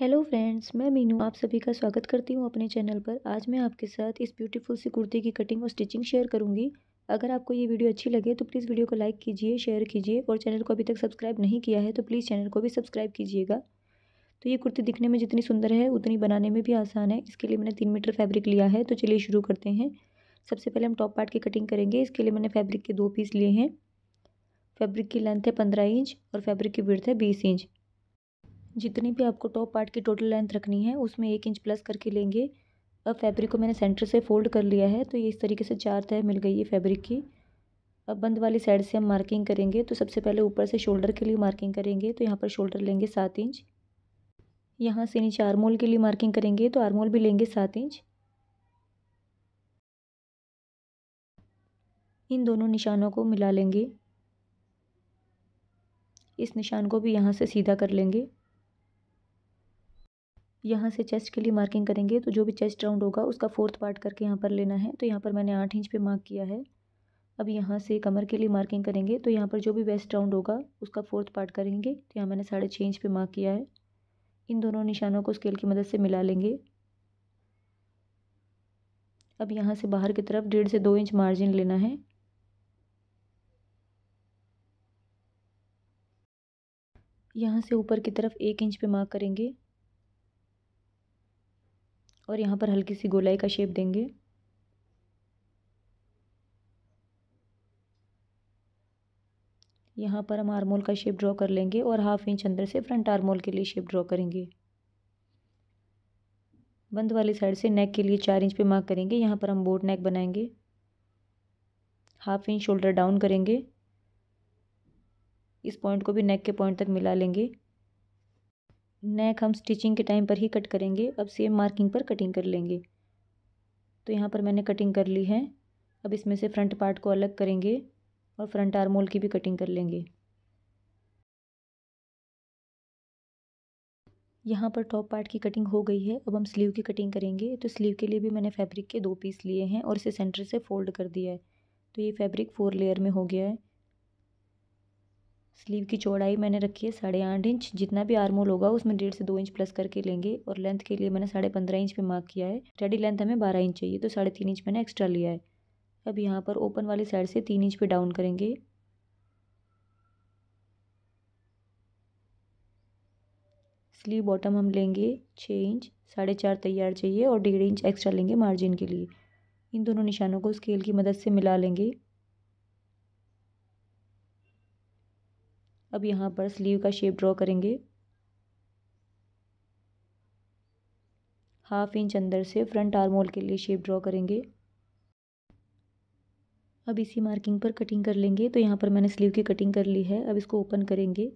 hello friends मैं मीनू आप सभी का स्वागत करती हूँ अपने चैनल पर आज मैं आपके साथ इस ब्यूटीफुल सी कुर्ती की कटिंग और स्टिचिंग शेयर करूँगी अगर आपको ये वीडियो अच्छी लगे तो प्लीज़ वीडियो को लाइक कीजिए शेयर कीजिए और चैनल को अभी तक सब्सक्राइब नहीं किया है तो प्लीज़ चैनल को भी सब्सक्राइब कीजिएगा तो ये कुर्ती दिखने में जितनी सुंदर है उतनी बनाने में भी आसान है इसके लिए मैंने तीन मीटर फैब्रिक लिया है तो चलिए शुरू करते हैं सबसे पहले हम टॉप पार्ट की कटिंग करेंगे इसके लिए मैंने फैब्रिक के दो पीस लिए हैं फैब्रिक की लेंथ है पंद्रह इंच और फैब्रिक की विर्थ है बीस इंच जितनी भी आपको टॉप पार्ट की टोटल लेंथ रखनी है उसमें एक इंच प्लस करके लेंगे अब फैब्रिक को मैंने सेंटर से फोल्ड कर लिया है तो ये इस तरीके से चार तय मिल गई है फैब्रिक की अब बंद वाली साइड से हम मार्किंग करेंगे तो सबसे पहले ऊपर से शोल्डर के लिए मार्किंग करेंगे तो यहाँ पर शोल्डर लेंगे सात इंच यहाँ से नीचे आरमोल के लिए मार्किंग करेंगे तो आरमोल भी लेंगे सात इंच इन दोनों निशानों को मिला लेंगे इस निशान को भी यहाँ से सीधा कर लेंगे यहाँ से चेस्ट के लिए मार्किंग करेंगे तो जो भी चेस्ट राउंड होगा उसका फोर्थ पार्ट करके यहाँ पर लेना है तो यहाँ पर मैंने आठ इंच पे मार्क किया है अब यहाँ से कमर के लिए मार्किंग करेंगे तो यहाँ पर जो भी वेस्ट राउंड होगा उसका फोर्थ पार्ट करेंगे तो यहाँ मैंने साढ़े छः इंच पर मार्क किया है इन दोनों निशानों को स्केल की मदद से मिला लेंगे अब यहाँ से बाहर की तरफ डेढ़ से दो इंच मार्जिन लेना है यहाँ से ऊपर की तरफ एक इंच पे मार्क करेंगे और यहाँ पर हल्की सी गोलाई का शेप देंगे यहाँ पर हम आर्मोल का शेप ड्रॉ कर लेंगे और हाफ इंच अंदर से फ्रंट आर्मोल के लिए शेप ड्रॉ करेंगे बंद वाली साइड से नेक के लिए चार इंच पे मार्क करेंगे यहाँ पर हम बोट नेक बनाएंगे हाफ इंच शोल्डर डाउन करेंगे इस पॉइंट को भी नेक के पॉइंट तक मिला लेंगे नेक हम स्टिचिंग के टाइम पर ही कट करेंगे अब सेम मार्किंग पर कटिंग कर लेंगे तो यहाँ पर मैंने कटिंग कर ली है अब इसमें से फ्रंट पार्ट को अलग करेंगे और फ्रंट आर्मोल की भी कटिंग कर लेंगे यहाँ पर टॉप पार्ट की कटिंग हो गई है अब हम स्लीव की कटिंग करेंगे तो स्लीव के लिए भी मैंने फैब्रिक के दो पीस लिए हैं और इसे सेंटर से फोल्ड कर दिया है तो ये फैब्रिक फोर लेयर में हो गया है स्लीव की चौड़ाई मैंने रखी है साढ़े आठ इंच जितना भी आर्मोल होगा उसमें डेढ़ से दो इंच प्लस करके लेंगे और लेंथ के लिए मैंने साढ़े पंद्रह इंच पे मार्क किया है रेडी लेंथ हमें बारह इंच चाहिए तो साढ़े तीन इंच मैंने एक्स्ट्रा लिया है अब यहाँ पर ओपन वाली साइड से तीन इंच पे डाउन करेंगे स्लीव बॉटम हम लेंगे छः इंच साढ़े चार तैयार चाहिए और डेढ़ इंच एक्स्ट्रा लेंगे मार्जिन के लिए इन दोनों निशानों को स्केल की मदद से मिला लेंगे अब यहाँ पर स्लीव का शेप ड्रॉ करेंगे हाफ इंच अंदर से फ्रंट आर्म होल के लिए शेप ड्रॉ करेंगे अब इसी मार्किंग पर कटिंग कर लेंगे तो यहाँ पर मैंने स्लीव की कटिंग कर ली है अब इसको ओपन करेंगे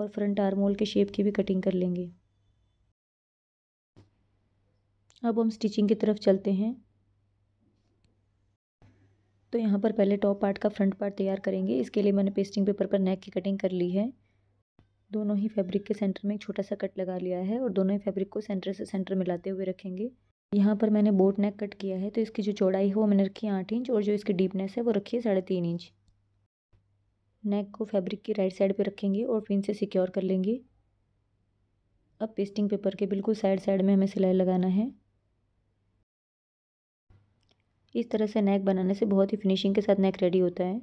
और फ्रंट आर्म होल के शेप की भी कटिंग कर लेंगे अब हम स्टिचिंग की तरफ चलते हैं तो यहाँ पर पहले टॉप पार्ट का फ्रंट पार्ट तैयार करेंगे इसके लिए मैंने पेस्टिंग पेपर पर नेक की कटिंग कर ली है दोनों ही फैब्रिक के सेंटर में एक छोटा सा कट लगा लिया है और दोनों ही फैब्रिक को सेंटर से सेंटर मिलाते हुए रखेंगे यहाँ पर मैंने बोट नेक कट किया है तो इसकी जो चौड़ाई है वो मैंने रखी है आठ इंच और जो इसकी डीपनेस है वो रखी है साढ़े तीन इंच नेक को फैब्रिक की राइट साइड पे रखेंगे और पिन से सिक्योर कर लेंगे अब पेस्टिंग पेपर के बिल्कुल साइड साइड में हमें सिलाई लगाना है इस तरह से नेक बनाने से बहुत ही फिनिशिंग के साथ नेक रेडी होता है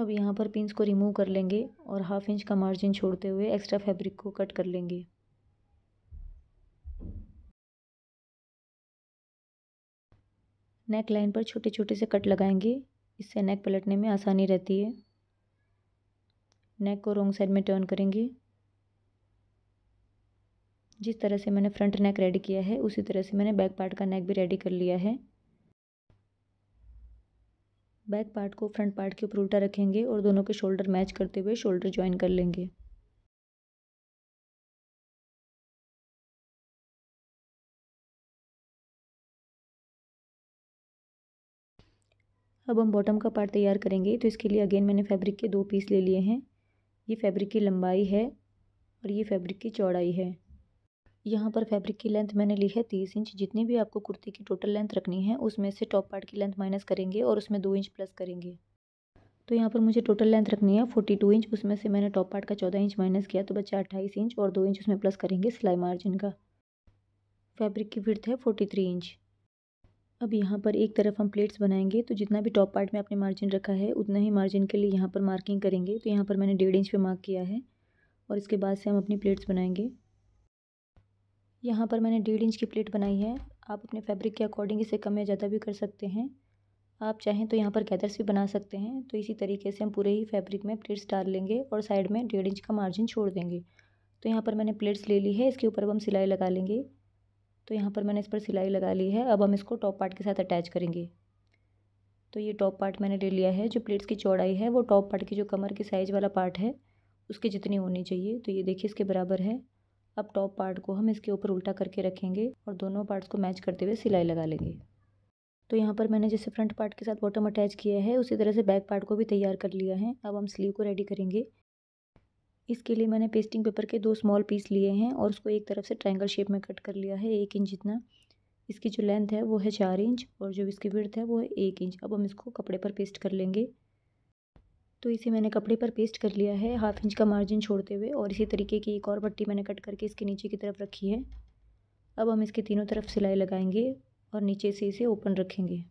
अब यहाँ पर पिंस को रिमूव कर लेंगे और हाफ इंच का मार्जिन छोड़ते हुए एक्स्ट्रा फैब्रिक को कट कर लेंगे नेक लाइन पर छोटे छोटे से कट लगाएंगे इससे नेक पलटने में आसानी रहती है नेक को रोंग साइड में टर्न करेंगे जिस तरह से मैंने फ्रंट नेक रेडी किया है उसी तरह से मैंने बैक पार्ट का नेक भी रेडी कर लिया है बैक पार्ट को फ्रंट पार्ट के ऊपर उल्टा रखेंगे और दोनों के शोल्डर मैच करते हुए शोल्डर ज्वाइन कर लेंगे अब हम बॉटम का पार्ट तैयार करेंगे तो इसके लिए अगेन मैंने फैब्रिक के दो पीस ले लिए हैं ये फैब्रिक की लंबाई है और ये फैब्रिक की चौड़ाई है यहाँ पर फैब्रिक की लेंथ मैंने ली है तीस इंच जितनी भी आपको कुर्ती की टोटल लेंथ रखनी है उसमें से टॉप पार्ट की लेंथ माइनस करेंगे और उसमें दो इंच प्लस करेंगे तो यहाँ पर मुझे टोटल लेंथ रखनी है फोर्टी टू इंच उसमें से मैंने टॉप पार्ट का चौदह इंच माइनस किया तो बच्चा अट्ठाईस इंच और दो इंच उसमें प्लस करेंगे सिलाई मार्जिन का फैब्रिक की विर्थ है फोर्टी थ्री इंच अब यहाँ पर एक तरफ हम प्लेट्स बनाएंगे तो जितना भी टॉप पार्ट में आपने मार्जिन रखा है उतना ही मार्जिन के लिए यहाँ पर मार्किंग करेंगे तो यहाँ पर मैंने डेढ़ इंच पे मार्क किया है और इसके बाद से हम अपनी प्लेट्स बनाएंगे यहाँ पर मैंने डेढ़ इंच की प्लेट बनाई है आप अपने फैब्रिक के अकॉर्डिंग इसे कम या ज़्यादा भी कर सकते हैं आप चाहें तो यहाँ पर गैदर्स भी बना सकते हैं तो इसी तरीके से हम पूरे ही फैब्रिक में प्लेट्स डाल लेंगे और साइड में डेढ़ इंच का मार्जिन छोड़ देंगे तो यहाँ पर मैंने प्लेट्स ले ली है इसके ऊपर अब हम सिलाई लगा लेंगे तो यहाँ पर मैंने इस पर सिलाई लगा ली है अब हम इसको टॉप पार्ट के साथ अटैच करेंगे तो ये टॉप पार्ट मैंने ले लिया है जो प्लेट्स की चौड़ाई है वो टॉप पार्ट की जो कमर की साइज़ वाला पार्ट है उसकी जितनी होनी चाहिए तो ये देखिए इसके बराबर है अब टॉप पार्ट को हम इसके ऊपर उल्टा करके रखेंगे और दोनों पार्ट्स को मैच करते हुए सिलाई लगा लेंगे तो यहाँ पर मैंने जैसे फ्रंट पार्ट के साथ बॉटम अटैच किया है उसी तरह से बैक पार्ट को भी तैयार कर लिया है अब हम स्लीव को रेडी करेंगे इसके लिए मैंने पेस्टिंग पेपर के दो स्मॉल पीस लिए हैं और उसको एक तरफ से ट्रायंगल शेप में कट कर लिया है एक इंच जितना इसकी जो लेंथ है वो है चार इंच और जो इसकी विर्थ है वो है एक इंच अब हम इसको कपड़े पर पेस्ट कर लेंगे तो इसे मैंने कपड़े पर पेस्ट कर लिया है हाफ इंच का मार्जिन छोड़ते हुए और इसी तरीके की एक और पट्टी मैंने कट करके इसके नीचे की तरफ रखी है अब हम इसके तीनों तरफ सिलाई लगाएंगे और नीचे से इसे ओपन रखेंगे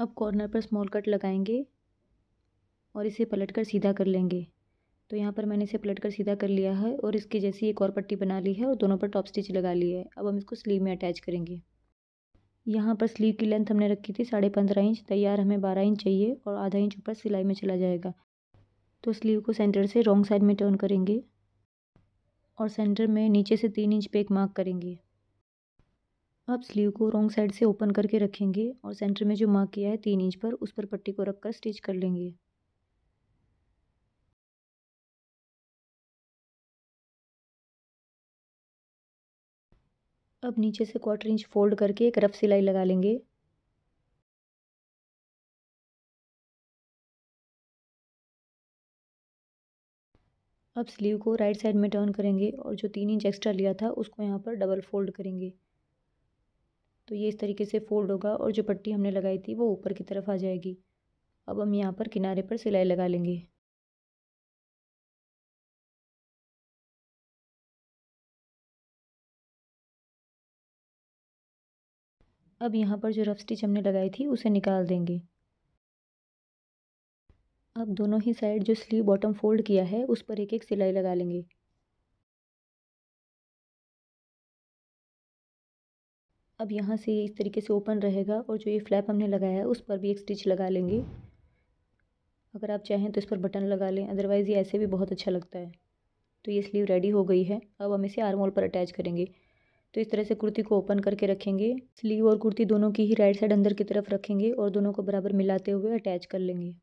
अब कॉर्नर पर स्मॉल कट लगाएंगे और इसे पलट कर सीधा कर लेंगे तो यहाँ पर मैंने इसे पलट कर सीधा कर लिया है और इसके जैसी एक और पट्टी बना ली है और दोनों पर टॉप स्टिच लगा ली है अब हम इसको स्लीव में अटैच करेंगे यहाँ पर स्लीव की लेंथ हमने रखी थी साढ़े पंद्रह इंच तैयार हमें बारह इंच चाहिए और आधा इंच ऊपर सिलाई में चला जाएगा तो स्लीव को सेंटर से रॉन्ग साइड में टर्न करेंगे और सेंटर में नीचे से तीन इंच पे एक मार्क करेंगे आप स्लीव को रॉन्ग साइड से ओपन करके रखेंगे और सेंटर में जो मार्क किया है तीन इंच पर उस पर पट्टी को रखकर स्टिच कर लेंगे अब नीचे से क्वार्टर इंच फोल्ड करके एक रफ सिलाई लगा लेंगे अब स्लीव को राइट साइड में टर्न करेंगे और जो तीन इंच एक्स्ट्रा लिया था उसको यहाँ पर डबल फोल्ड करेंगे तो ये इस तरीके से फोल्ड होगा और जो पट्टी हमने लगाई थी वो ऊपर की तरफ आ जाएगी अब हम यहाँ पर किनारे पर सिलाई लगा लेंगे अब यहाँ पर जो रफ स्टिच हमने लगाई थी उसे निकाल देंगे अब दोनों ही साइड जो स्लीव बॉटम फोल्ड किया है उस पर एक एक सिलाई लगा लेंगे अब यहाँ से इस तरीके से ओपन रहेगा और जो ये फ्लैप हमने लगाया है उस पर भी एक स्टिच लगा लेंगे अगर आप चाहें तो इस पर बटन लगा लें अदरवाइज़ ये ऐसे भी बहुत अच्छा लगता है तो ये स्लीव रेडी हो गई है अब हम इसे आर्मोल पर अटैच करेंगे तो इस तरह से कुर्ती को ओपन करके रखेंगे स्लीव और कुर्ती दोनों की ही राइट साइड अंदर की तरफ रखेंगे और दोनों को बराबर मिलाते हुए अटैच कर लेंगे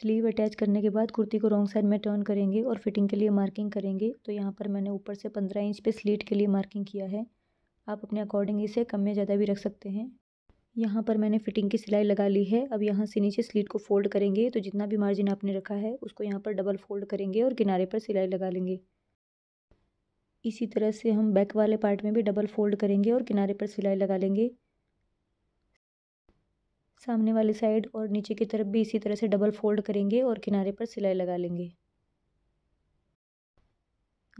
स्लीव अटैच करने के बाद कुर्ती को रॉन्ग साइड में टर्न करेंगे और फिटिंग के लिए मार्किंग करेंगे तो यहाँ पर मैंने ऊपर से पंद्रह इंच पे स्लीट के लिए मार्किंग किया है आप अपने अकॉर्डिंग इसे कम या ज़्यादा भी रख सकते हैं यहाँ पर मैंने फिटिंग की सिलाई लगा ली है अब यहाँ से नीचे स्लीट को फोल्ड करेंगे तो जितना भी मार्जिन आपने रखा है उसको यहाँ पर डबल फोल्ड करेंगे और किनारे पर सिलाई लगा लेंगे इसी तरह से हम बैक वाले पार्ट में भी डबल फोल्ड करेंगे और किनारे पर सिलाई लगा लेंगे सामने वाली साइड और नीचे की तरफ भी इसी तरह से डबल फोल्ड करेंगे और किनारे पर सिलाई लगा लेंगे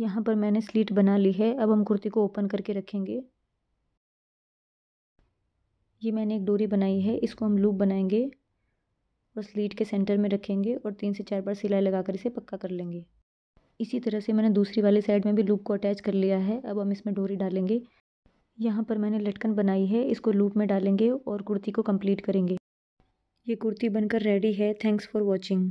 यहाँ पर मैंने स्लीट बना ली है अब हम कुर्ती को ओपन करके रखेंगे ये मैंने एक डोरी बनाई है इसको हम लूप बनाएंगे और स्लीट के सेंटर में रखेंगे और तीन से चार बार सिलाई लगा कर इसे पक्का कर लेंगे इसी तरह से मैंने दूसरी वाली साइड में भी लूप को अटैच कर लिया है अब हम इसमें डोरी डालेंगे यहाँ पर मैंने लटकन बनाई है इसको लूप में डालेंगे और कुर्ती को कंप्लीट करेंगे ये कुर्ती बनकर रेडी है थैंक्स फॉर वॉचिंग